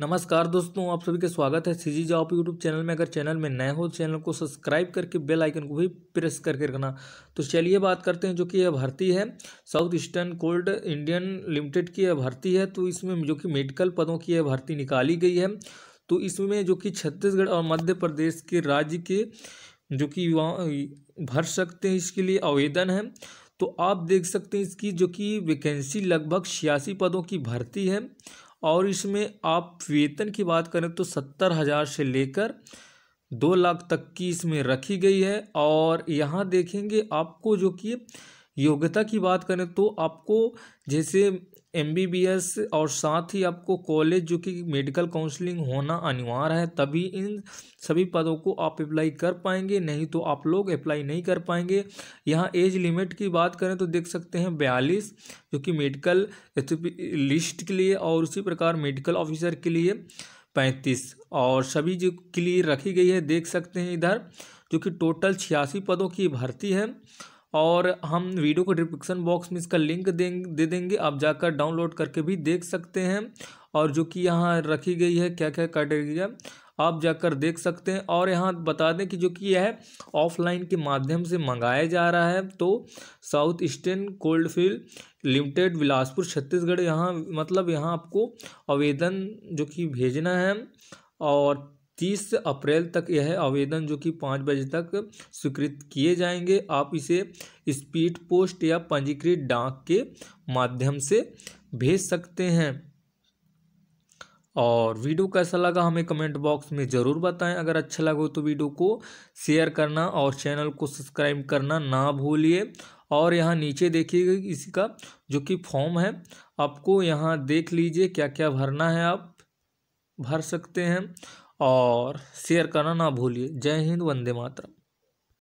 नमस्कार दोस्तों आप सभी का स्वागत है सीजी जॉब यूट्यूब चैनल में अगर चैनल में नए हो चैनल को सब्सक्राइब करके बेल आइकन को भी प्रेस करके रखना तो चलिए बात करते हैं जो कि यह भर्ती है South Eastern Coal Indian Limited की यह भर्ती है तो इसमें जो कि मेडिकल पदों की यह भर्ती निकाली गई है तो इसमें जो कि छत्तीसगढ़ और मध्य प्रदेश के राज्य के जो कि भर सकते हैं इसके लिए आवेदन है तो आप देख सकते हैं इसकी जो कि वैकेंसी लगभग छियासी पदों की भर्ती है और इसमें आप वेतन की बात करें तो सत्तर हज़ार से लेकर दो लाख तक की इसमें रखी गई है और यहाँ देखेंगे आपको जो कि योग्यता की बात करें तो आपको जैसे एम और साथ ही आपको कॉलेज जो कि मेडिकल काउंसलिंग होना अनिवार्य है तभी इन सभी पदों को आप अप्लाई कर पाएंगे नहीं तो आप लोग अप्लाई नहीं कर पाएंगे यहाँ एज लिमिट की बात करें तो देख सकते हैं बयालीस जो कि मेडिकल लिस्ट के लिए और उसी प्रकार मेडिकल ऑफिसर के लिए पैंतीस और सभी जो क्लियर रखी गई है देख सकते हैं इधर जो कि टोटल छियासी पदों की भर्ती है और हम वीडियो को डिस्क्रिप्शन बॉक्स में इसका लिंक दें दे देंगे आप जाकर डाउनलोड करके भी देख सकते हैं और जो कि यहाँ रखी गई है क्या क्या क्राइटेरिया आप जाकर देख सकते हैं और यहाँ बता दें कि जो कि यह ऑफलाइन के माध्यम से मंगाया जा रहा है तो South Eastern Coalfield Limited Bilaspur Chhattisgarh यहाँ मतलब यहाँ आपको आवेदन जो कि भेजना है और तीस अप्रैल तक यह आवेदन जो कि पाँच बजे तक स्वीकृत किए जाएंगे आप इसे स्पीड पोस्ट या पंजीकृत डाक के माध्यम से भेज सकते हैं और वीडियो कैसा लगा हमें कमेंट बॉक्स में ज़रूर बताएं अगर अच्छा लगा तो वीडियो को शेयर करना और चैनल को सब्सक्राइब करना ना भूलिए और यहाँ नीचे देखिएगा इसका जो कि फॉर्म है आपको यहाँ देख लीजिए क्या क्या भरना है आप भर सकते हैं और शेयर करना ना भूलिए जय हिंद वंदे मातरम